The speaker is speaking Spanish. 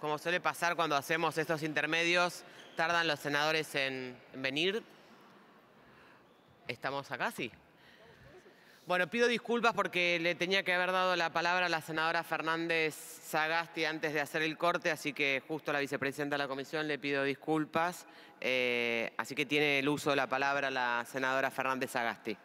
Como suele pasar cuando hacemos estos intermedios, tardan los senadores en, venir. ¿Estamos acá? Sí. Bueno, pido disculpas porque le tenía que haber dado la palabra a la senadora Fernández Sagasti antes de hacer el corte, así que justo la vicepresidenta de la comisión le pido disculpas. Eh, así que tiene el uso de la palabra la senadora Fernández Sagasti.